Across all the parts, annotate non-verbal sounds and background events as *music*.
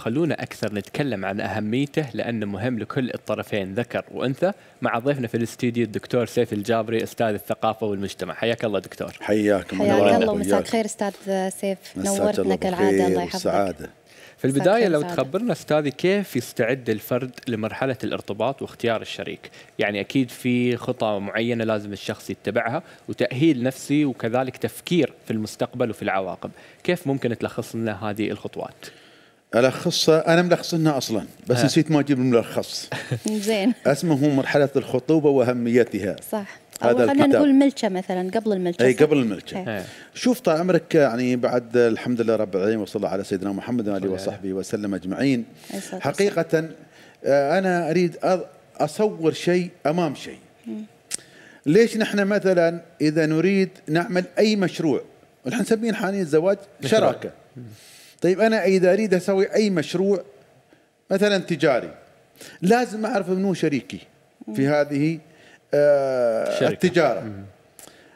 خلونا أكثر نتكلم عن أهميته لأنه مهم لكل الطرفين ذكر وأنثى مع ضيفنا في الاستديو الدكتور سيف الجابري أستاذ الثقافة والمجتمع حياك الله دكتور حياك الله ومساك خير أستاذ سيف نورتنا كالعادة الله يحفظك سعادة. في البداية لو تخبرنا أستاذي كيف يستعد الفرد لمرحلة الارتباط واختيار الشريك يعني أكيد في خطة معينة لازم الشخص يتبعها وتأهيل نفسي وكذلك تفكير في المستقبل وفي العواقب كيف ممكن تلخص لنا هذه الخطوات؟ الخصها انا ملخصنها اصلا بس آه. نسيت ما اجيب الملخص *laughs* زين اسمه مرحله الخطوبه واهميتها صح هذا خلينا نقول الملكه مثلا قبل الملكه اي قبل الملكه شوف طال عمرك يعني بعد الحمد لله رب العالمين وصلى على سيدنا محمد واله وصحبه وسلم اجمعين حقيقه آه، انا اريد اصور شيء امام شيء ليش نحن مثلا اذا نريد نعمل اي مشروع الحين نسميه حاليا الزواج شراكه طيب انا اذا اريد اسوي اي مشروع مثلا تجاري لازم اعرف منو شريكي في هذه آه التجاره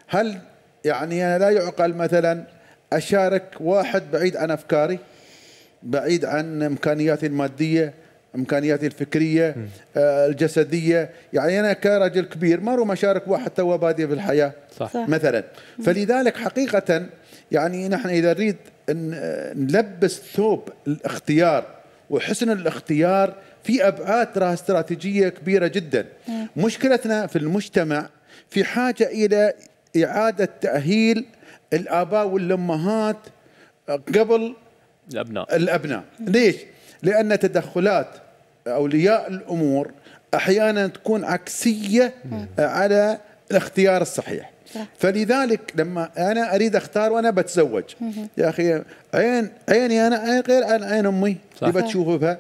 هل يعني أنا لا يعقل مثلا اشارك واحد بعيد عن افكاري بعيد عن امكانياتي الماديه امكانياتي الفكريه آه الجسديه يعني انا كرجل كبير ما اروح اشارك واحد تو بادئ في الحياه صح. مثلا فلذلك حقيقه يعني نحن اذا نريد آه، نلبس ثوب الاختيار وحسن الاختيار في ابعاد راه استراتيجيه كبيره جدا مشكلتنا في المجتمع في حاجه الى اعاده تاهيل الاباء والامهات قبل الابناء الابناء ليش لان تدخلات اولياء الامور احيانا تكون عكسيه آه، على الاختيار الصحيح فلذلك لما انا اريد اختار وانا بتزوج يا اخي عين عيني انا عين غير عن عين امي صح. اللي بتشوفها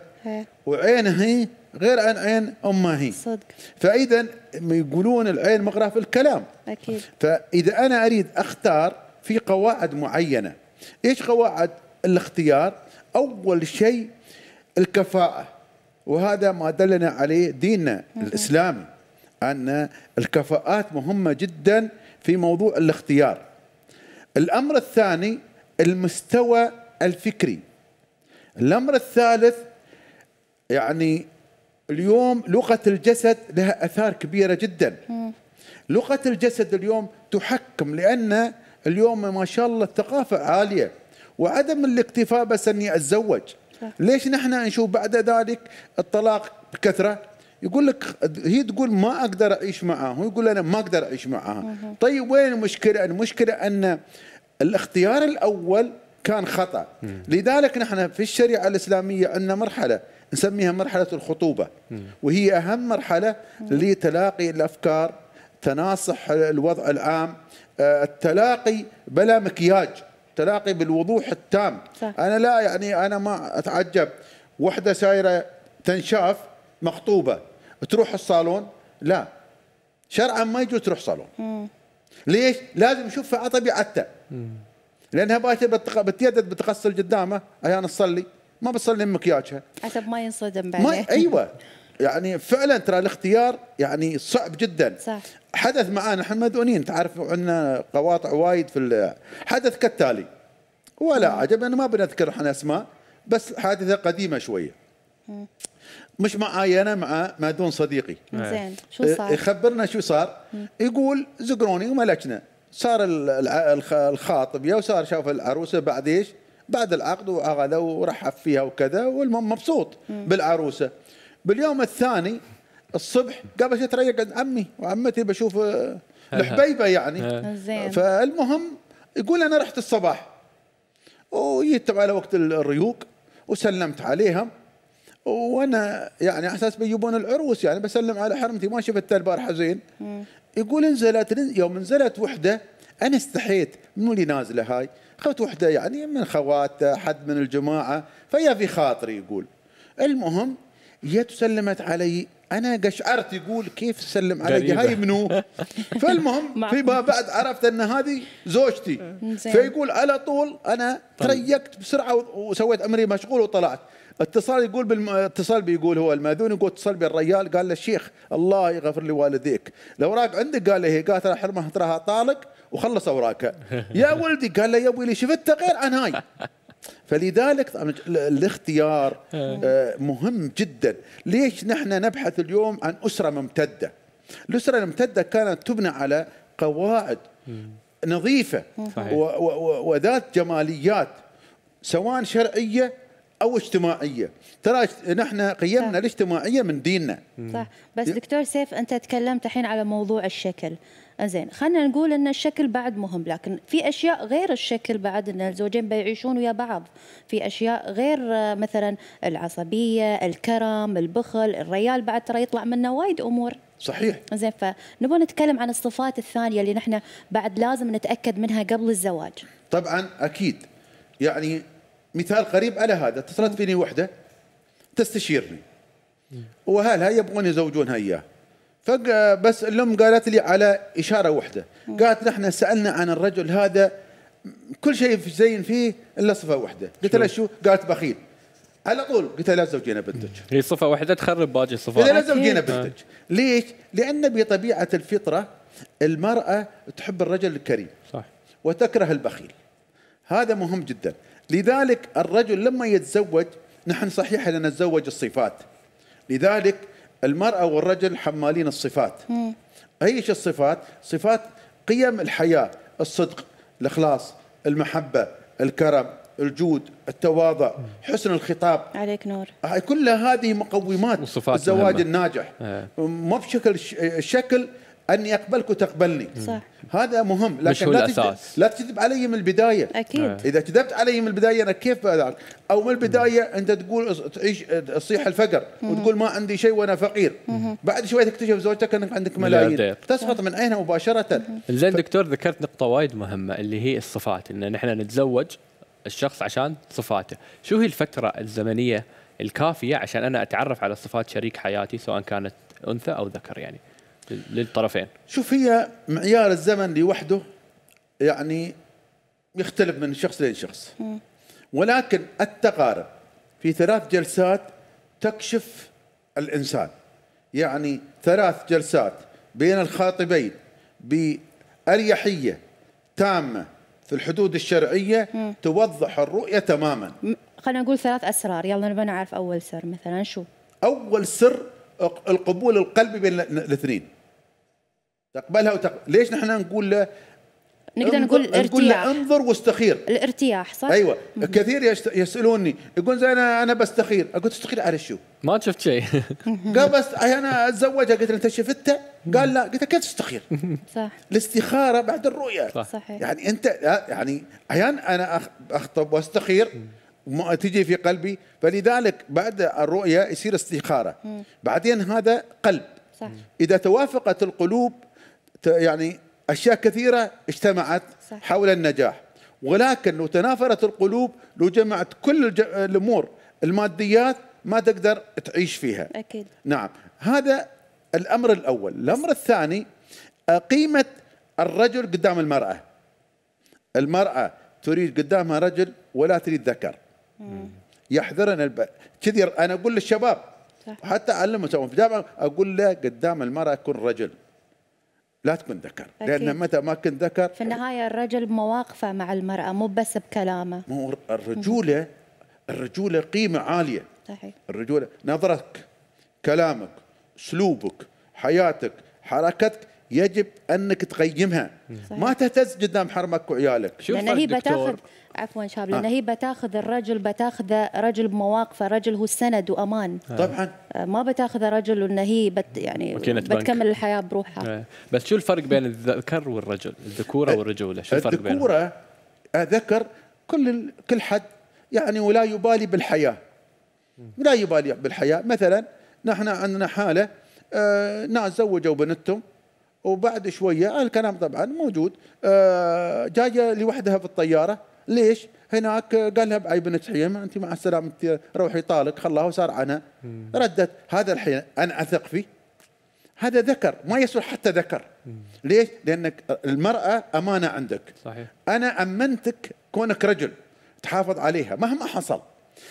وعينها غير عن عين امها هي صدق فاذا يقولون العين مغرى في الكلام اكيد فاذا انا اريد اختار في قواعد معينه ايش قواعد الاختيار اول شيء الكفاءه وهذا ما دلنا عليه ديننا الإسلامي أن الكفاءات مهمة جدا في موضوع الاختيار الأمر الثاني المستوى الفكري الأمر الثالث يعني اليوم لغة الجسد لها أثار كبيرة جدا لغة الجسد اليوم تحكم لأن اليوم ما شاء الله الثقافة عالية وعدم الاكتفاء بس أني أتزوج ليش نحن نشوف بعد ذلك الطلاق بكثره يقول لك هي تقول ما اقدر اعيش معها، هو يقول انا ما اقدر اعيش معاها طيب وين المشكله المشكله ان الاختيار الاول كان خطا لذلك نحن في الشريعه الاسلاميه عندنا مرحله نسميها مرحله الخطوبه وهي اهم مرحله لتلاقي الافكار تناصح الوضع العام آه، التلاقي بلا مكياج تلاقي بالوضوح التام صح. انا لا يعني انا ما اتعجب وحده سايره تنشاف مخطوبه تروح الصالون لا شرعا ما يجوز تروح صالون مم. ليش؟ لازم يشوفها على طبيعتها لانها باكر بتيدد بتغسل قدامه ايانا تصلي ما بتصلي مكياجها حسب ما ينصدم بعدين ايوه *laughs* يعني فعلا ترى الاختيار يعني صعب جدا صح. حدث معانا احنا مدونين تعرف عندنا قواطع وايد في حدث كالتالي ولا عجب انا ما بنذكر احنا اسماء بس حادثه قديمه شويه مم. مش معاي انا مع مادون صديقي إيه. زين شو إيه، صار؟ يخبرنا شو صار مم. يقول زقروني وملكنا صار الخاطب يا وصار شاف العروسه بعد ايش؟ بعد العقد واغلى ورحب فيها وكذا والمهم مبسوط مم. بالعروسه باليوم الثاني الصبح قبل اتريق عند عمي وعمتي بشوف الحبيبه آه، يعني زين فالمهم يقول انا رحت الصباح وجيت على وقت الريوق وسلمت عليهم وانا يعني على اساس بيجيبون العروس يعني بسلم على حرمتي ما شفتها البارحه زين يقول نزلت يوم نزلت وحده انا استحيت منو اللي نازله هاي؟ اخذت وحده يعني من خواته حد من الجماعه فيا في خاطري يقول المهم جت سلمت علي انا قشعرت يقول كيف تسلم علي هاي منو *laughs* فالمهم في بعد عرفت ان هذه زوجتي فيقول على طول انا طيب. تريقت بسرعه وسويت امري مشغول وطلعت اتصال يقول بالم... اتصال بيقول هو المأذون يقول اتصل بالرجال قال له الشيخ الله يغفر لوالديك الاوراق عندك قال له هي قالت له حرمه تراها طالق وخلص اوراقها *laughs* يا ولدي قال له يا ابوي اللي شفتها غير عن هاي فلذلك الاختيار آه. آه، مهم جدا ليش نحن نبحث اليوم عن أسرة ممتدة الأسرة الممتدة كانت تبنى على قواعد نظيفة وذات جماليات سواء شرعية او اجتماعيه ترى نحن قيمنا صح. الاجتماعيه من ديننا صح بس دكتور سيف انت تكلمت الحين على موضوع الشكل زين خلينا نقول ان الشكل بعد مهم لكن في اشياء غير الشكل بعد ان الزوجين بيعيشون ويا بعض في اشياء غير آه، مثلا العصبيه الكرم البخل الريال بعد ترى يطلع منه وايد امور صحيح زين فنبغى نتكلم عن الصفات الثانيه اللي نحن بعد لازم نتاكد منها قبل الزواج طبعا اكيد يعني مثال قريب على هذا اتصلت فيني وحده تستشيرني واهلها يبغون يزوجونها اياه فبس الام قالت لي على اشاره واحده قالت نحن سالنا عن الرجل هذا كل شيء زين فيه الا صفه واحده قلت لها شو قالت بخيل على طول قلت لها زوجينا بنتك هي صفه واحده تخرب باقي الصفات لا زوجينا بنتك ليش؟ لان بطبيعه الفطره المراه تحب الرجل الكريم صح وتكره البخيل هذا مهم جدا لذلك الرجل لما يتزوج نحن صحيح ان نتزوج الصفات لذلك المرأة والرجل حمالين الصفات أيش الصفات؟ صفات قيم الحياة الصدق الإخلاص المحبة الكرم الجود التواضع حسن الخطاب عليك نور كل هذه مقومات الزواج مهمة. الناجح إيه. مو ما بشكل شكل أن يقبلك وتقبلني صح. هذا مهم لكن مش هو لا, تكذب لا تكذب علي من البداية أكيد نعم. إذا كذبت علي من البداية أنا كيف بذلك أو من البداية أنت تقول تعيش تصيح الفقر وتقول ما عندي شيء وأنا فقير بعد شوي تكتشف زوجتك أنك عندك ملايين طيب. تسقط من عينها مباشرة زين دكتور ذكرت نقطة وايد مهمة اللي هي الصفات إن نحن نتزوج الشخص عشان صفاته شو هي الفترة الزمنية الكافية عشان أنا أتعرف على صفات شريك حياتي سواء كانت أنثى أو ذكر يعني للطرفين شوف هي معيار الزمن لوحده يعني يختلف من شخص لشخص ولكن التقارب في ثلاث جلسات تكشف الإنسان يعني ثلاث جلسات بين الخاطبين بأريحية تامة في الحدود الشرعية مم. توضح الرؤية تماما خلينا نقول ثلاث أسرار يلا نبغى نعرف أول سر مثلا شو أول سر القبول القلبي بين الاثنين تقبلها وتقبل ليش نحن نقول له نقدر نقول الارتياح نقول له انظر واستخير الارتياح صح؟ ايوه مم. كثير يسالوني يقول زين انا انا بستخير اقول تستخير على شو؟ ما شفت شيء *laughs* قال بس انا اتزوجها قلت له انت شفتها؟ قال لا قلت له كيف تستخير؟ صح الاستخاره بعد الرؤيه صح. صحيح يعني انت يعني احيانا انا اخطب واستخير تجي في قلبي فلذلك بعد الرؤيه يصير استخاره بعدين هذا قلب صح. اذا توافقت القلوب يعني أشياء كثيرة اجتمعت صح. حول النجاح ولكن لو تنافرت القلوب لو جمعت كل الج... الأمور الماديات ما تقدر تعيش فيها أكيد نعم هذا الأمر الأول الأمر الثاني قيمة الرجل قدام المرأة المرأة تريد قدامها رجل ولا تريد ذكر يحذرنا الب... كذي انا اقول للشباب صح. حتى اعلمهم في الجامعه اقول له قدام المراه كن رجل لا تكون ذكر لأن متى ما كنت ذكر في النهاية الرجل مواقفه مع المرأة مو بس بكلامه مو الرجولة الرجولة قيمة عالية صحيح الرجولة نظرك كلامك اسلوبك حياتك حركتك يجب انك تقيمها صحيح. ما تهتز قدام حرمك وعيالك شوف لان هي بتاخذ عفوا شاب لان آه. هي بتاخذ الرجل بتاخذ رجل بمواقفه رجل هو سند وامان آه. طبعا آه، ما بتاخذ رجل وان هي بت يعني بتكمل بنك. الحياه بروحها بس شو الفرق بين الذكر والرجل الذكوره والرجوله شو الفرق بينهم الذكوره ذكر كل كل حد يعني ولا يبالي بالحياه لا يبالي بالحياه مثلا نحن عندنا حاله ناس زوجوا بنتهم وبعد شويه آه، الكلام طبعا موجود آه، جايه لوحدها في الطياره ليش؟ هناك آه، قال لها بعي بنت حيم انت مع السلامه روحي طالق خلاها وصار عنها ردت هذا الحين انا اثق فيه هذا ذكر ما يصلح حتى ذكر ليش؟ لانك المراه امانه عندك صحيح انا امنتك كونك رجل تحافظ عليها مهما حصل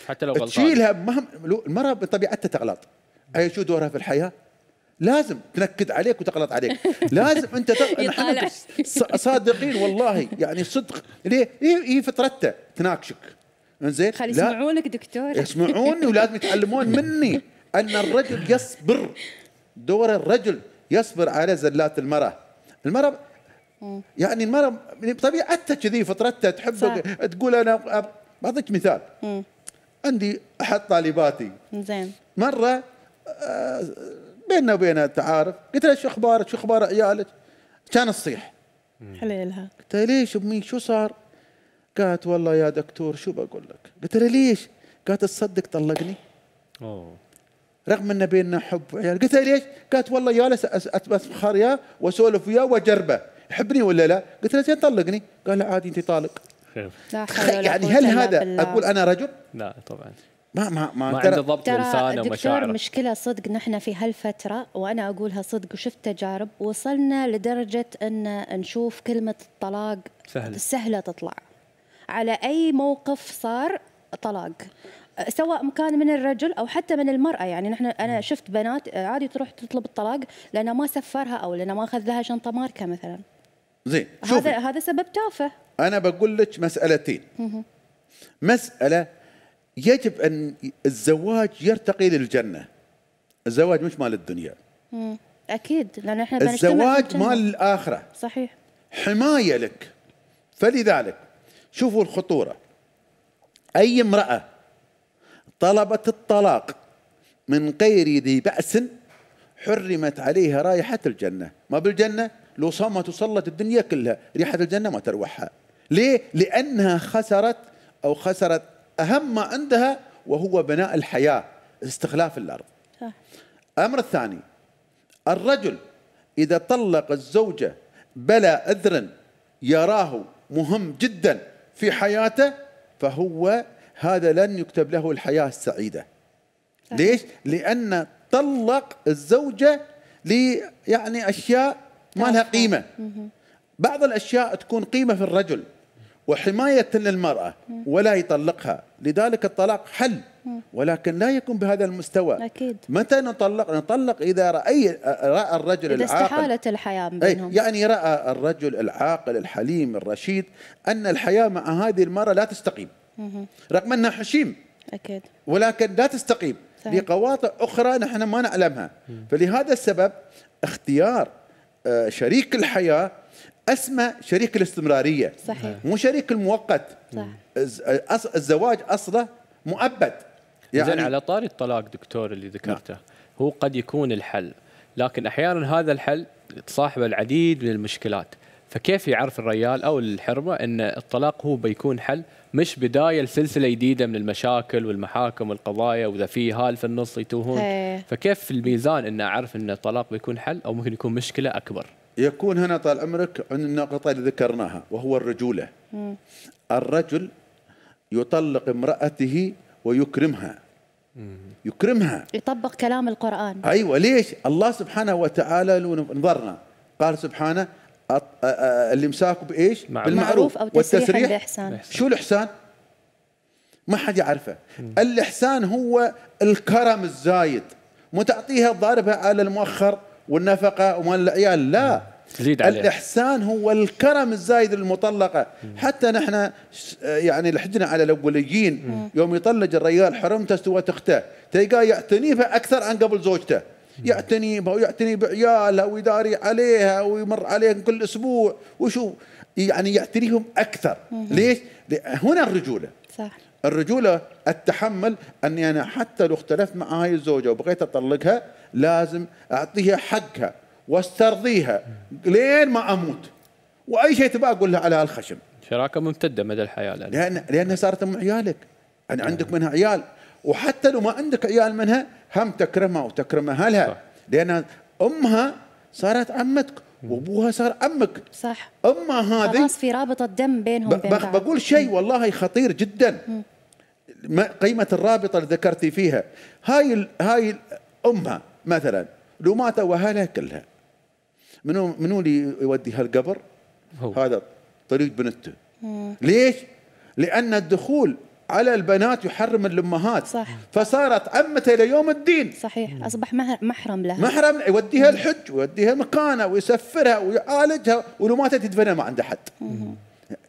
حتى لو غلطان تشيلها مهما المراه بطبيعتها تغلط اي شو دورها في الحياه؟ لازم تنكد عليك وتغلط عليك *laughs* لازم انت صادقين والله يعني صدق ليه هي فطرته تناقشك انزين خلي يسمعونك دكتور يسمعوني ولازم يتعلمون *laughs* مني ان الرجل يصبر دور الرجل يصبر على زلات المراه المراه يعني المراه بطبيعتها كذي فطرتها تحب تقول انا بعطيك مثال عندي احد طالباتي زين مره أه بيننا وبينها تعارف قلت لها شو اخبارك شو اخبار عيالك كانت تصيح حليلها قلت لها ليش امي شو صار قالت والله يا دكتور شو بقول لك قلت لها ليش قالت تصدق طلقني أوه. رغم ان بيننا حب وعيال قلت لها ليش قالت والله لس اتفخر ياه واسولف وياه واجربه يحبني ولا لا قلت لها زين طلقني قال لا عادي انت طالق يعني هل هذا بالله. اقول انا رجل لا طبعا ما ما ما, ما عنده ضبط لسانه ومشاعره مشكله صدق نحن في هالفتره وانا اقولها صدق وشفت تجارب وصلنا لدرجه ان نشوف كلمه الطلاق سهله سهله تطلع على اي موقف صار طلاق سواء كان من الرجل او حتى من المراه يعني نحن انا شفت بنات عادي تروح تطلب الطلاق لانه ما سفرها او لانه ما اخذ لها شنطه ماركه مثلا زين هذا هذا سبب تافه انا بقول لك مسالتين مساله يجب ان الزواج يرتقي للجنه الزواج مش مال الدنيا اكيد لان احنا الزواج مال الاخره صحيح حمايه لك فلذلك شوفوا الخطوره اي امراه طلبت الطلاق من غير ذي باس حرمت عليها رائحه الجنه ما بالجنه لو صامت وصلت الدنيا كلها ريحه الجنه ما تروحها ليه لانها خسرت او خسرت أهم ما عندها وهو بناء الحياة استخلاف الأرض صح. أمر الثاني الرجل إذا طلق الزوجة بلا عذر يراه مهم جدا في حياته فهو هذا لن يكتب له الحياة السعيدة ليش؟ لأن طلق الزوجة لي يعني أشياء ما لها قيمة بعض الأشياء تكون قيمة في الرجل وحماية للمرأة ولا يطلقها لذلك الطلاق حل ولكن لا يكون بهذا المستوى أكيد. متى نطلق نطلق إذا رأي رأى الرجل إذا العاقل استحالت الحياة إيه، بينهم يعني رأى الرجل العاقل الحليم الرشيد أن الحياة مع هذه المرأة لا تستقيم رغم أنها حشيم أكيد ولكن لا تستقيم لقواطع أخرى نحن ما نعلمها فلهذا السبب اختيار آه، شريك الحياه اسمى شريك الاستمراريه صحيح مو شريك المؤقت صح الزواج اصله مؤبد يعني زين على طاري الطلاق دكتور اللي ذكرته نعم. هو قد يكون الحل لكن احيانا هذا الحل تصاحبه العديد من المشكلات فكيف يعرف الريال او الحرمه ان الطلاق هو بيكون حل مش بدايه لسلسله جديده من المشاكل والمحاكم والقضايا واذا في هال في النص يتوهون فكيف في الميزان ان اعرف ان الطلاق بيكون حل او ممكن يكون مشكله اكبر يكون هنا طال عمرك عند النقطه اللي ذكرناها وهو الرجوله م. الرجل يطلق امراته ويكرمها يكرمها يطبق كلام القران ايوه ليش الله سبحانه وتعالى لو نظرنا قال سبحانه الامساك بايش؟ معروف. بالمعروف او تسريح الاحسان شو الاحسان؟ ما حد يعرفه الاحسان هو الكرم الزايد مو تعطيها ضاربها على المؤخر والنفقه ومال العيال لا تزيد عليها. الاحسان هو الكرم الزايد للمطلقه مم. حتى نحن يعني لحجنا على الاوليين يوم يطلق الرجال حرمته استوت تخته تلقاه يعتني اكثر عن قبل زوجته يعتني بها ويعتني بعيالها ويداري عليها ويمر عليهم كل اسبوع وشو يعني يعتنيهم اكثر ليش؟ هنا الرجوله صح الرجوله التحمل اني انا حتى لو اختلفت مع هاي الزوجه وبغيت اطلقها لازم اعطيها حقها واسترضيها لين ما اموت واي شيء تبغى اقول لها على هالخشم شراكه ممتده مدى الحياه لان لانها صارت ام عيالك انا نعم. عندك منها عيال وحتى لو ما عندك عيال منها هم تكرمها وتكرم اهلها صح. لان امها صارت عمتك وابوها صار عمك صح امها هذه خلاص في رابطه دم بينهم بين بعض بقول شيء والله خطير جدا قيمه الرابطه اللي ذكرتي فيها هاي الـ هاي الـ امها مثلا لو ماتوا اهلها كلها منو منو اللي يودي هالقبر؟ هو. هذا طريق بنته ليش؟ لان الدخول على البنات يحرم الامهات صح فصارت عمته ليوم الدين صحيح اصبح محرم لها محرم يوديها الحج ويوديها مكانه ويسفرها ويعالجها ولو ماتت تدفنها ما عنده حد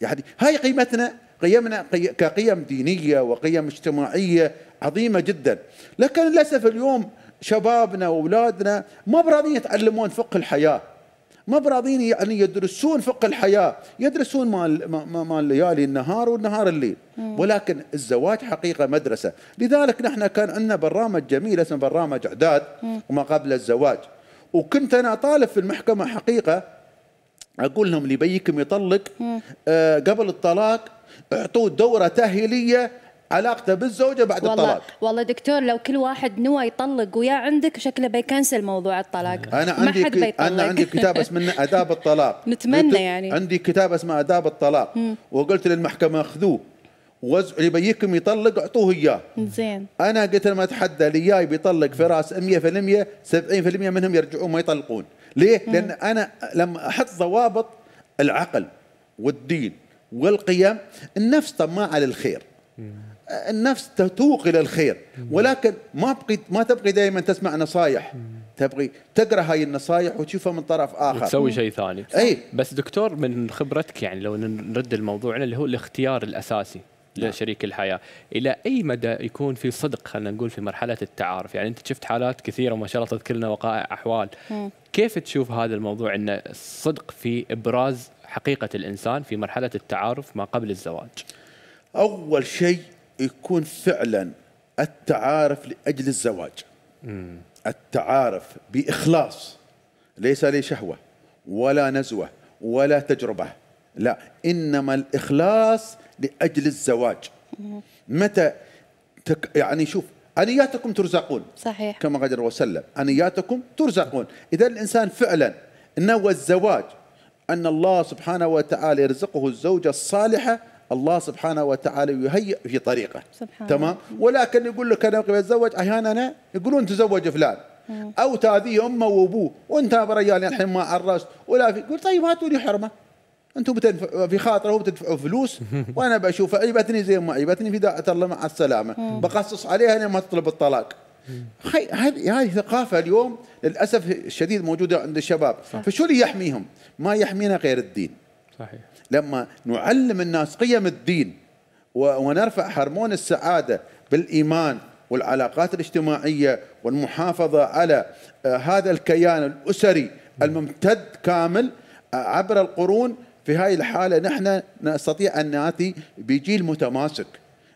يعني هاي قيمتنا قيمنا كقيم دينيه وقيم اجتماعيه عظيمه جدا لكن للاسف اليوم شبابنا واولادنا ما براضيين يتعلمون فقه الحياه ما براضين يعني يدرسون فقه الحياه يدرسون مال مال ليالي النهار والنهار الليل ولكن الزواج حقيقه مدرسه لذلك نحن كان عندنا برنامج جميل اسمه برنامج اعداد وما قبل الزواج وكنت انا طالب في المحكمه حقيقه اقول لهم اللي بيكم يطلق آه، قبل الطلاق اعطوه دوره تاهيليه علاقته بالزوجه بعد والله الطلاق والله دكتور لو كل واحد نوى يطلق ويا عندك شكله بيكنسل موضوع الطلاق انا عندي ما حد بيطلق. انا عندي كتاب اسمه اداب الطلاق *laughs* نتمنى يعني عندي كتاب اسمه اداب الطلاق وقلت للمحكمه خذوه وز... اللي بيكم يطلق اعطوه اياه. زين. انا قلت لما اتحدى اللي جاي بيطلق فراس 100% 70% منهم يرجعون ما يطلقون، ليه؟ مم. لان انا لما احط ضوابط العقل والدين والقيم النفس طماعه للخير. مم. النفس تتوق الى الخير ولكن ما بقي ما تبقي دائما تسمع نصايح تبغي تقرا هاي النصائح وتشوفها من طرف اخر وتسوي شيء ثاني اي بس دكتور من خبرتك يعني لو نرد الموضوع اللي هو الاختيار الاساسي نعم. لشريك الحياه الى اي مدى يكون في صدق خلينا نقول في مرحله التعارف يعني انت شفت حالات كثيره ما شاء الله تذكر لنا وقائع احوال م. كيف تشوف هذا الموضوع ان الصدق في ابراز حقيقه الانسان في مرحله التعارف ما قبل الزواج اول شيء يكون فعلا التعارف لاجل الزواج التعارف باخلاص ليس لشهوه ولا نزوه ولا تجربه لا انما الاخلاص لاجل الزواج متى تك يعني شوف انياتكم ترزقون صحيح كما قال وسلم انياتكم ترزقون اذا الانسان فعلا نوى الزواج ان الله سبحانه وتعالى يرزقه الزوجه الصالحه الله سبحانه وتعالى يهيئ في طريقه سبحانه. تمام ولكن يقول لك انا بتزوج احيانا أنا يقولون تزوج فلان او تاذيه امه وابوه وانت برجال الحين ما عرست ولا في قلت طيب هاتوا لي حرمه انتم بتنف... في خاطره هو بتدفعوا فلوس *laughs* وانا بشوف عيبتني زي ما عيبتني في داعة الله مع السلامه بقصص عليها لما تطلب الطلاق هذه هذه ثقافه اليوم للاسف الشديد موجوده عند الشباب صح. فشو اللي يحميهم؟ ما يحمينا غير الدين صحيح لما نعلم الناس قيم الدين ونرفع هرمون السعادة بالإيمان والعلاقات الاجتماعية والمحافظة على آه، هذا الكيان الأسري الممتد كامل آه، عبر القرون في هاي الحالة نحن نستطيع أن نأتي بجيل متماسك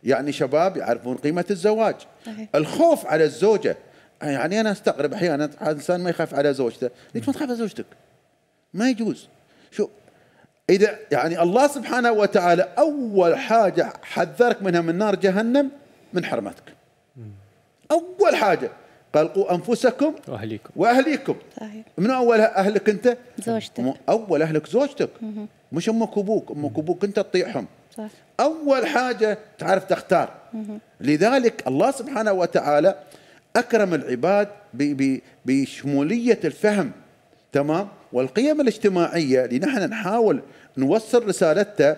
يعني شباب يعرفون قيمة الزواج صحيح. الخوف على الزوجة يعني أنا أستغرب أحيانا الإنسان ما يخاف على زوجته ليش ما تخاف على زوجتك ما يجوز شو إذا يعني الله سبحانه وتعالى أول حاجة حذرك منها من نار جهنم من حرمتك أول حاجة قال قوا أنفسكم وأهليكم وأهليكم صحيح. من أول أه- أهلك أنت زوجتك أول أهلك زوجتك مم. مش أمك وأبوك أمك وأبوك أنت تطيعهم صح. أول حاجة تعرف تختار مم. لذلك الله سبحانه وتعالى أكرم العباد بشمولية الفهم تمام والقيم الاجتماعية اللي نحن نحاول نوصل رسالتها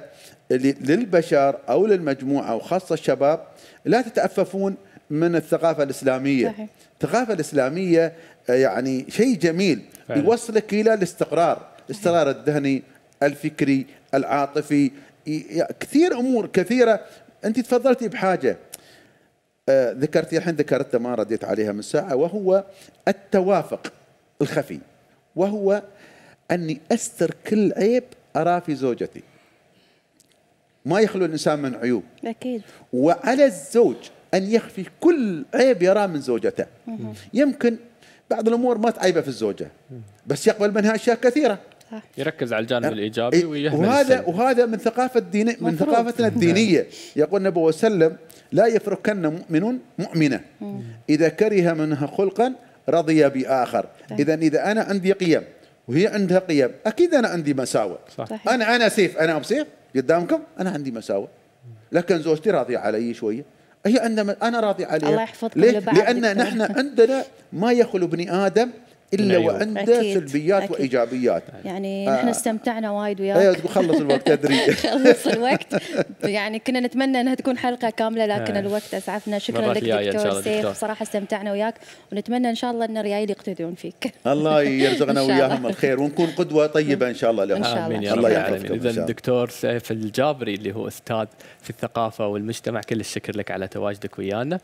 للبشر أو للمجموعة وخاصة الشباب لا تتأففون من الثقافة الإسلامية صحيح. الثقافة الإسلامية آه، يعني شيء جميل فعلا. يوصلك إلى الاستقرار الاستقرار الذهني الفكري العاطفي كثير أمور كثيرة أنت تفضلتي بحاجة آه، ذكرتي الحين ذكرتها ما رديت عليها من ساعة وهو التوافق الخفي وهو أني أستر كل عيب أراه في زوجتي ما يخلو الإنسان من عيوب أكيد وعلى الزوج أن يخفي كل عيب يراه من زوجته يمكن بعض الأمور ما تعيبه في الزوجة بس يقبل منها أشياء كثيرة يركز على الجانب أه، الايجابي إيه، ويهمل وهذا السلم. وهذا من ثقافه الدين من ثقافتنا الدينيه نعم. يقول النبي صلى الله عليه وسلم لا يفركن مؤمن مؤمنه اذا كره منها خلقا رضي باخر طيب. اذا اذا انا عندي قيم وهي عندها قيم اكيد انا عندي مساوئ صح. انا انا سيف انا ابو سيف قدامكم انا عندي مساوئ لكن زوجتي راضيه علي شويه هي عندما انا راضي عليها الله يحفظكم لبعض لأن نحن عندنا ما يخلو ابن ادم الا وعنده سلبيات أكيد. وايجابيات يعني آه. نحن استمتعنا وايد وياك ايوه خلص الوقت تدري *laughs* خلص الوقت يعني كنا نتمنى انها تكون حلقه كامله لكن آه. الوقت اسعفنا شكرا لك دكتور سيف صراحه استمتعنا وياك ونتمنى ان شاء الله ان الرجال يقتدون فيك *laughs* الله يرزقنا وياهم الخير ونكون قدوه طيبه ان شاء الله لهم امين يا رب العالمين اذا الدكتور سيف الجابري اللي هو استاذ في الثقافه والمجتمع كل الشكر لك على تواجدك ويانا